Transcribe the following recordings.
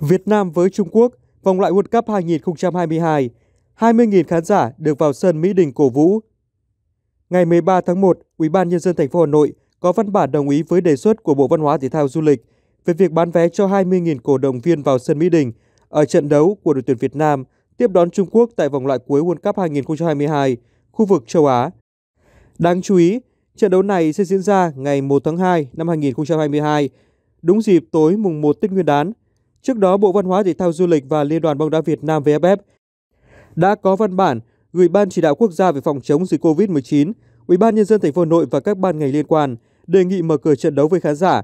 Việt Nam với Trung Quốc, vòng loại World Cup 2022, 20.000 khán giả được vào sân Mỹ Đình cổ vũ. Ngày 13 tháng 1, Ủy ban nhân dân thành phố Hà Nội có văn bản đồng ý với đề xuất của Bộ Văn hóa Thể thao Du lịch về việc bán vé cho 20.000 cổ động viên vào sân Mỹ Đình ở trận đấu của đội tuyển Việt Nam tiếp đón Trung Quốc tại vòng loại cuối World Cup 2022 khu vực châu Á. Đáng chú ý, trận đấu này sẽ diễn ra ngày 1 tháng 2 năm 2022, đúng dịp tối mùng 1 Tết Nguyên đán Trước đó, Bộ Văn hóa Thể thao Du lịch và Liên đoàn bóng đá Việt Nam VFF đã có văn bản gửi Ban chỉ đạo quốc gia về phòng chống dịch COVID-19, Ủy ban nhân dân thành phố Hà Nội và các ban ngành liên quan đề nghị mở cửa trận đấu với khán giả.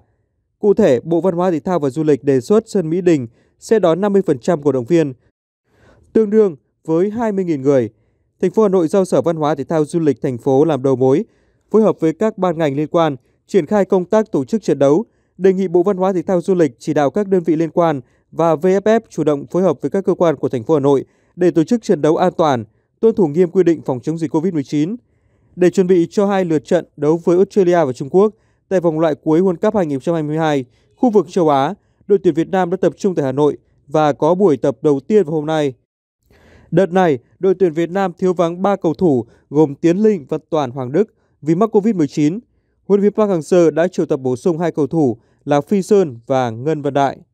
Cụ thể, Bộ Văn hóa Thể thao và Du lịch đề xuất sân Mỹ Đình sẽ đón 50% cổ động viên, tương đương với 20.000 người. Thành phố Hà Nội giao Sở Văn hóa Thể thao Du lịch thành phố làm đầu mối, phối hợp với các ban ngành liên quan triển khai công tác tổ chức trận đấu, đề nghị Bộ Văn hóa Thể thao Du lịch chỉ đạo các đơn vị liên quan và VFF chủ động phối hợp với các cơ quan của thành phố Hà Nội để tổ chức trận đấu an toàn, tuân thủ nghiêm quy định phòng chống dịch COVID-19. Để chuẩn bị cho hai lượt trận đấu với Australia và Trung Quốc tại vòng loại cuối World Cup 2022, khu vực châu Á, đội tuyển Việt Nam đã tập trung tại Hà Nội và có buổi tập đầu tiên vào hôm nay. Đợt này, đội tuyển Việt Nam thiếu vắng 3 cầu thủ gồm Tiến Linh và Toàn Hoàng Đức vì mắc COVID-19 huấn luyện viên Park Hang-seo đã triệu tập bổ sung hai cầu thủ là Phi Sơn và Ngân Văn Đại.